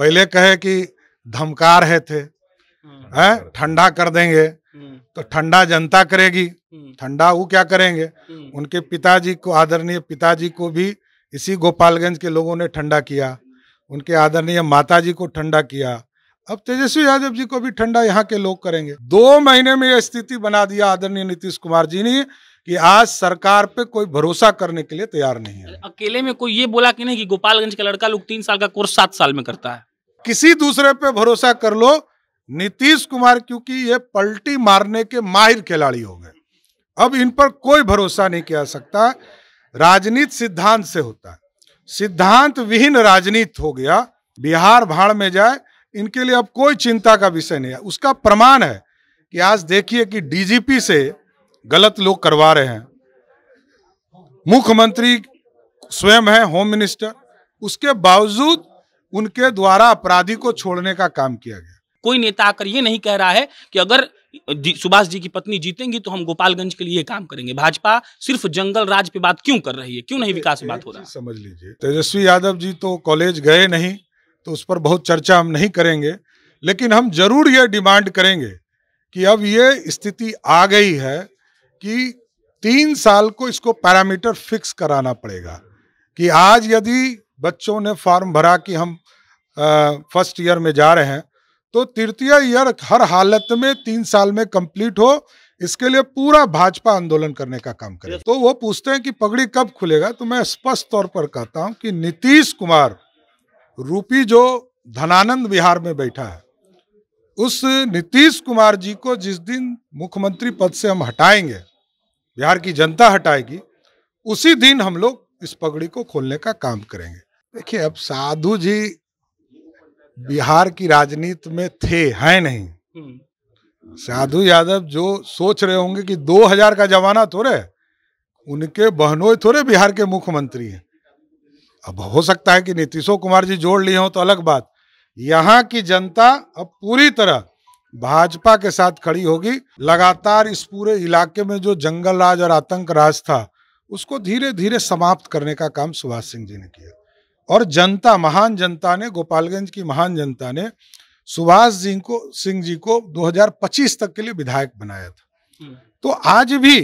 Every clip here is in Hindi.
पहले कहे कि धमका रहे थे हम्म। है ठंडा कर देंगे हम्म। तो ठंडा जनता करेगी हम्म। ठंडा वो क्या करेंगे उनके पिताजी को आदरणीय पिताजी को भी इसी गोपालगंज के लोगों ने ठंडा किया उनके आदरणीय माताजी को ठंडा किया अब तेजस्वी यादव जी को भी ठंडा यहाँ के लोग करेंगे दो महीने में यह स्थिति बना दिया आदरणीय नीतीश कुमार जी ने कि आज सरकार पे कोई भरोसा करने के लिए तैयार नहीं है अकेले में कोई ये बोला कि नहीं कि गोपालगंज का लड़का लोग तीन साल का कोर्स सात साल में करता है किसी दूसरे पे भरोसा कर लो नीतीश कुमार क्योंकि ये पलटी मारने के माहिर खिलाड़ी हो गए अब इन पर कोई भरोसा नहीं किया सकता राजनीति सिद्धांत से होता है सिद्धांत विहीन राजनीति हो गया बिहार भाड़ में जाए इनके लिए अब कोई चिंता का विषय नहीं है उसका प्रमाण है कि आज देखिए कि डीजीपी से गलत लोग करवा रहे हैं मुख्यमंत्री स्वयं है होम मिनिस्टर उसके बावजूद उनके द्वारा अपराधी को छोड़ने का काम किया गया कोई नेता आकर ये नहीं कह रहा है कि अगर सुभाष जी की पत्नी जीतेंगी तो हम गोपालगंज के लिए काम करेंगे भाजपा सिर्फ जंगल राज पे बात क्यों कर रही है क्यों नहीं विकास बात हो रहा समझ लीजिए तेजस्वी यादव जी तो कॉलेज गए नहीं तो उस पर बहुत चर्चा हम नहीं करेंगे लेकिन हम जरूर ये डिमांड करेंगे कि अब ये स्थिति आ गई है कि तीन साल को इसको पैरामीटर फिक्स कराना पड़ेगा कि आज यदि बच्चों ने फॉर्म भरा कि हम फर्स्ट ईयर में जा रहे हैं तो तृतीय ईयर हर हालत में तीन साल में कंप्लीट हो इसके लिए पूरा भाजपा आंदोलन करने का काम करे तो वो पूछते हैं कि पगड़ी कब खुलेगा तो मैं स्पष्ट तौर पर कहता हूं कि नीतीश कुमार रूपी जो धनानंद बिहार में बैठा है उस नीतीश कुमार जी को जिस दिन मुख्यमंत्री पद से हम हटाएंगे बिहार की जनता हटाएगी उसी दिन हम लोग इस पगड़ी को खोलने का काम करेंगे देखिए अब साधु जी बिहार की राजनीति में थे हैं नहीं hmm. साधु यादव जो सोच रहे होंगे कि 2000 का जमाना थोड़े उनके बहनोई थोड़े बिहार के मुख्यमंत्री हैं अब हो सकता है कि नीतीशो कुमार जी जोड़ लिए हो तो अलग बात यहाँ की जनता अब पूरी तरह भाजपा के साथ खड़ी होगी लगातार इस पूरे इलाके में जो जंगल राज और आतंक राज था उसको धीरे धीरे समाप्त करने का काम सुभाष सिंह जी ने किया और जनता महान जनता ने गोपालगंज की महान जनता ने सुभाष जी को सिंह जी को 2025 तक के लिए विधायक बनाया था हम्म। तो आज भी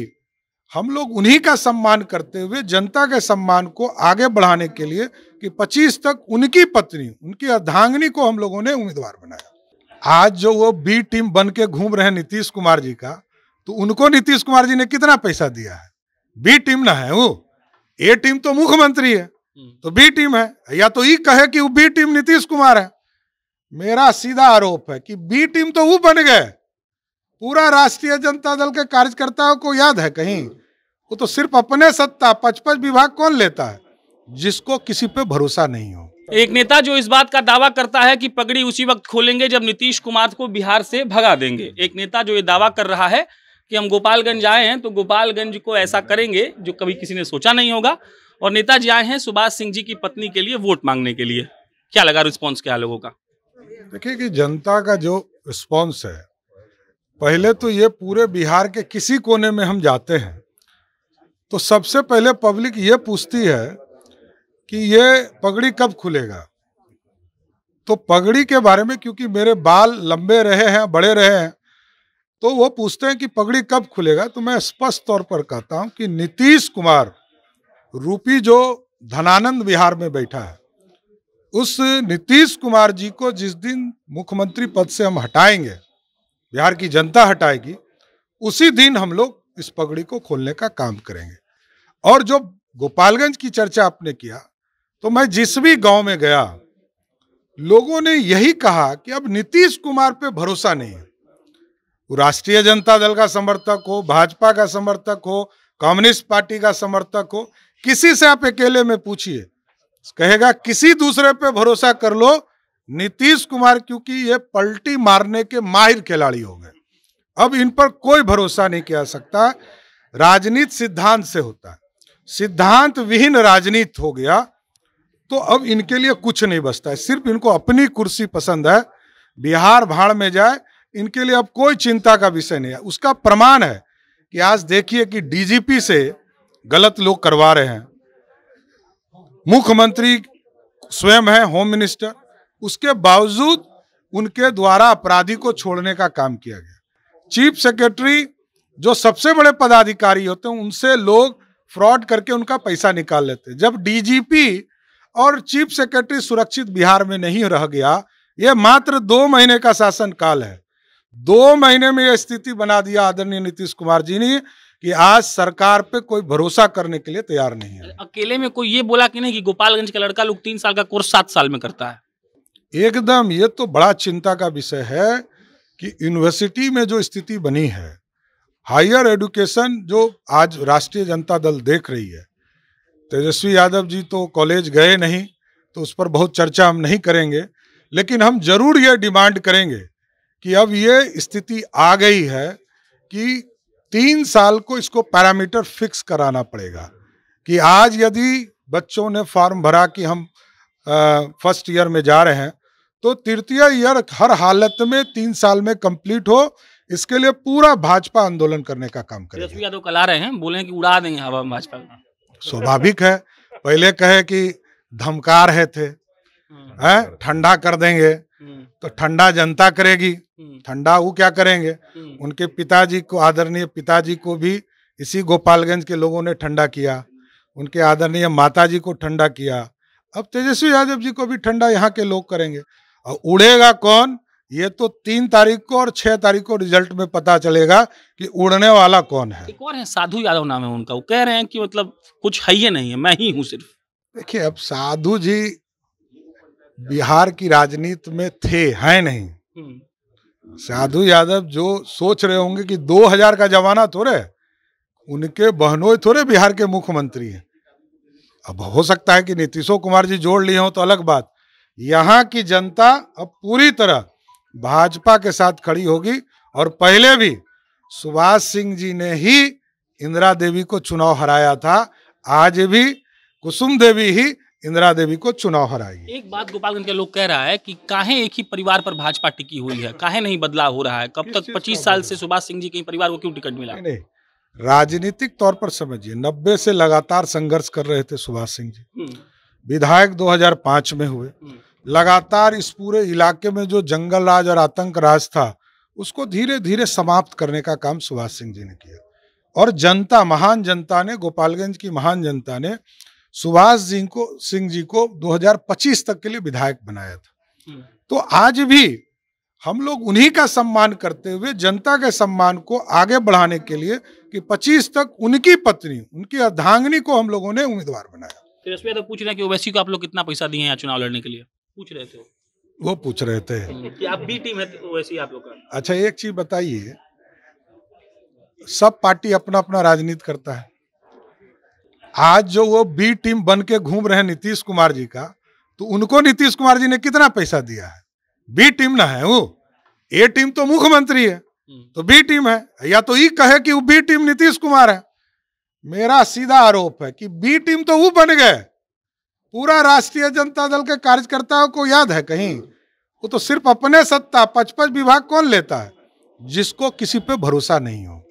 हम लोग उन्हीं का सम्मान करते हुए जनता के सम्मान को आगे बढ़ाने के लिए कि 25 तक उनकी पत्नी उनकी अर्धांगनी को हम लोगों ने उम्मीदवार बनाया आज जो वो बी टीम बन के घूम रहे नीतीश कुमार जी का तो उनको नीतीश कुमार जी ने कितना पैसा दिया है बी टीम ना है वो ए टीम तो मुख्यमंत्री है हम्म। तो बी टीम है या तो ये कहे कि वो बी टीम नीतीश कुमार है मेरा सीधा आरोप है कि बी टीम तो वो बन गए पूरा राष्ट्रीय जनता दल के कार्यकर्ताओं को याद है कहीं वो तो सिर्फ अपने सत्ता पचपच विभाग कौन लेता है जिसको किसी पे भरोसा नहीं हो एक नेता जो इस बात का दावा करता है कि पगड़ी उसी वक्त खोलेंगे जब नीतीश कुमार को बिहार से भगा देंगे एक नेता जो ये दावा कर रहा है कि हम गोपालगंज आए हैं तो गोपालगंज को ऐसा करेंगे जो कभी किसी ने सोचा नहीं होगा और नेताजी आए हैं सुभाष सिंह जी की पत्नी के लिए वोट मांगने के लिए क्या लगा रिस्पॉन्स क्या लोगों का देखिए कि जनता का जो रिस्पॉन्स है पहले तो ये पूरे बिहार के किसी कोने में हम जाते हैं तो सबसे पहले पब्लिक ये पूछती है कि ये पगड़ी कब खुलेगा तो पगड़ी के बारे में क्योंकि मेरे बाल लंबे रहे हैं बड़े रहे हैं तो वो पूछते हैं कि पगड़ी कब खुलेगा तो मैं स्पष्ट तौर पर कहता हूं कि नीतीश कुमार रूपी जो धनानंद बिहार में बैठा है उस नीतीश कुमार जी को जिस दिन मुख्यमंत्री पद से हम हटाएंगे बिहार की जनता हटाएगी उसी दिन हम लोग इस पगड़ी को खोलने का काम करेंगे और जो गोपालगंज की चर्चा आपने किया तो मैं जिस भी गांव में गया लोगों ने यही कहा कि अब नीतीश कुमार पे भरोसा नहीं है वो राष्ट्रीय जनता दल का समर्थक हो भाजपा का समर्थक हो कम्युनिस्ट पार्टी का समर्थक हो किसी से आप अकेले में पूछिए कहेगा किसी दूसरे पे भरोसा कर लो नीतीश कुमार क्योंकि ये पलटी मारने के माहिर खिलाड़ी हो गए अब इन पर कोई भरोसा नहीं किया सकता राजनीति सिद्धांत से होता है सिद्धांत विहीन राजनीत हो गया तो अब इनके लिए कुछ नहीं बचता है सिर्फ इनको अपनी कुर्सी पसंद है बिहार भाड़ में जाए इनके लिए अब कोई चिंता का विषय नहीं है उसका प्रमाण है कि आज देखिए कि डीजीपी से गलत लोग करवा रहे हैं मुख्यमंत्री स्वयं है होम मिनिस्टर उसके बावजूद उनके द्वारा अपराधी को छोड़ने का काम किया गया चीफ सेक्रेटरी जो सबसे बड़े पदाधिकारी होते हैं उनसे लोग फ्रॉड करके उनका पैसा निकाल लेते हैं जब डीजीपी और चीफ सेक्रेटरी सुरक्षित बिहार में नहीं रह गया यह मात्र दो महीने का शासन काल है दो महीने में यह स्थिति बना दिया आदरणीय नीतीश कुमार जी ने कि आज सरकार पे कोई भरोसा करने के लिए तैयार नहीं है अकेले में कोई ये बोला कि नहीं कि गोपालगंज का लड़का लोग तीन साल का कोर्स सात साल में करता है एकदम ये तो बड़ा चिंता का विषय है कि यूनिवर्सिटी में जो स्थिति बनी है हायर एजुकेशन जो आज राष्ट्रीय जनता दल देख रही है तेजस्वी यादव जी तो कॉलेज गए नहीं तो उस पर बहुत चर्चा हम नहीं करेंगे लेकिन हम जरूर ये डिमांड करेंगे कि अब ये स्थिति आ गई है कि तीन साल को इसको पैरामीटर फिक्स कराना पड़ेगा कि आज यदि बच्चों ने फॉर्म भरा कि हम फर्स्ट ईयर में जा रहे हैं तो तृतीय ईयर हर हालत में तीन साल में कंप्लीट हो इसके लिए पूरा भाजपा आंदोलन करने का काम करेगा तेजस्वी यादव कला रहे हैं बोले कि उड़ा देंगे हवा भाजपा स्वाभाविक है पहले कहे कि धमकार रहे थे हम्म। ठंडा कर देंगे हम्म। तो ठंडा जनता करेगी हम्म। ठंडा वो क्या करेंगे हम्म। उनके पिताजी को आदरणीय पिताजी को भी इसी गोपालगंज के लोगों ने ठंडा किया उनके आदरणीय माता को ठंडा किया अब तेजस्वी यादव जी को भी ठंडा यहाँ के लोग करेंगे और उड़ेगा कौन ये तो तीन तारीख को और छह तारीख को रिजल्ट में पता चलेगा कि उड़ने वाला कौन है एक और है साधु यादव नाम है उनका वो कह रहे हैं कि मतलब कुछ है ही नहीं है मैं ही हूँ सिर्फ देखिए अब साधु जी बिहार की राजनीति में थे हैं नहीं हम्म। साधु यादव जो सोच रहे होंगे कि 2000 का जमाना थोड़े उनके बहनोई थोड़े बिहार के मुख्यमंत्री हैं अब हो सकता है कि नीतीशो कुमार जी जोड़ लिए हो तो अलग बात यहाँ की जनता अब पूरी तरह भाजपा के साथ खड़ी होगी और पहले भी सुभाष सिंह जी ने ही इंदिरा देवी को चुनाव हराया था आज भी कुसुम देवी ही इंदिरा देवी को चुनाव हराएगी एक बात गोपालगंज के लोग कह रहा है कि काहे एक ही परिवार पर भाजपा टिकी हुई है काहे नहीं बदलाव हो रहा है कब तक 25 साल से सुभाष सिंह जी के परिवार को क्यों टिकट मिला नहीं, नहीं राजनीतिक तौर पर समझिए नब्बे से लगातार संघर्ष कर रहे थे सुभाष सिंह जी हम्म। विधायक दो में हुए हम्म। लगातार इस पूरे इलाके में जो जंगल राज और आतंक राज था उसको धीरे धीरे समाप्त करने का काम सुभाष सिंह जी ने किया और जनता महान जनता ने गोपालगंज की महान जनता ने सुभाष जी को सिंह जी को 2025 तक के लिए विधायक बनाया था तो आज भी हम लोग उन्हीं का सम्मान करते हुए जनता के सम्मान को आगे बढ़ाने के लिए कि 25 तक उनकी पत्नी उनकी अर्धांगनी को हम लोगों ने उम्मीदवार बनाया तेजस्वी तो पूछ रहे हैं कि ओवैसी को आप लोग कितना पैसा दिए हैं चुनाव लड़ने के लिए पूछ रहे थे वो पूछ रहे थे हम्म। कि आप बी टीम है तो ओवैसी आप लोग का अच्छा एक चीज बताइए सब पार्टी अपना अपना राजनीति करता है आज जो वो बी टीम बन के घूम रहे हैं नीतीश कुमार जी का तो उनको नीतीश कुमार जी ने कितना पैसा दिया है बी टीम ना है वो ए टीम तो मुख्यमंत्री है तो बी टीम है या तो ये कहे कि वो बी टीम नीतीश कुमार है मेरा सीधा आरोप है कि बी टीम तो वो बन गए पूरा राष्ट्रीय जनता दल के कार्यकर्ताओं को याद है कहीं वो तो सिर्फ अपने सत्ता पचपच विभाग कौन लेता है जिसको किसी पे भरोसा नहीं हो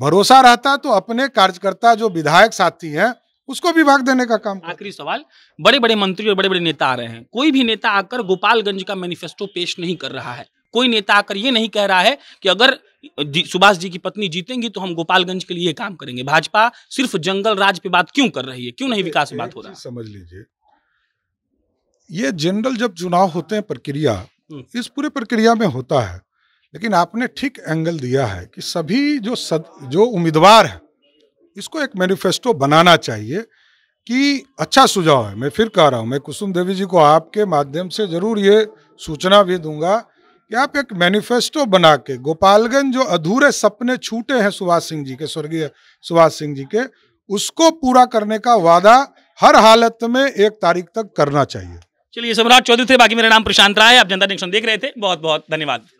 भरोसा रहता तो अपने कार्यकर्ता जो विधायक साथी हैं उसको भी भाग देने का काम आखिरी सवाल बड़े बड़े मंत्री और बड़े बड़े नेता आ रहे हैं कोई भी नेता आकर गोपालगंज का मैनिफेस्टो पेश नहीं कर रहा है कोई नेता आकर ये नहीं कह रहा है कि अगर सुभाष जी की पत्नी जीतेंगी तो हम गोपालगंज के लिए काम करेंगे भाजपा सिर्फ जंगल राज पे बात क्यों कर रही है क्यों नहीं विकास बात हो रहा है समझ लीजिए ये जनरल जब चुनाव होते हैं प्रक्रिया हम्म। इस पूरे प्रक्रिया में होता है लेकिन आपने ठीक एंगल दिया है कि सभी जो सद, जो उम्मीदवार है इसको एक मैनिफेस्टो बनाना चाहिए कि अच्छा सुझाव है मैं फिर कह रहा हूँ मैं कुसुम देवी जी को आपके माध्यम से ज़रूर ये सूचना भी दूंगा कि आप एक मैनिफेस्टो बना के गोपालगंज जो अधूरे सपने छूटे हैं सुभाष सिंह जी के स्वर्गीय सुभाष सिंह जी के उसको पूरा करने का वादा हर हालत में एक तारीख तक करना चाहिए चलिए सम्राट चौधरी थे बाकी मेरा नाम प्रशांत राय आप जनता नेक्शन देख रहे थे बहुत बहुत धन्यवाद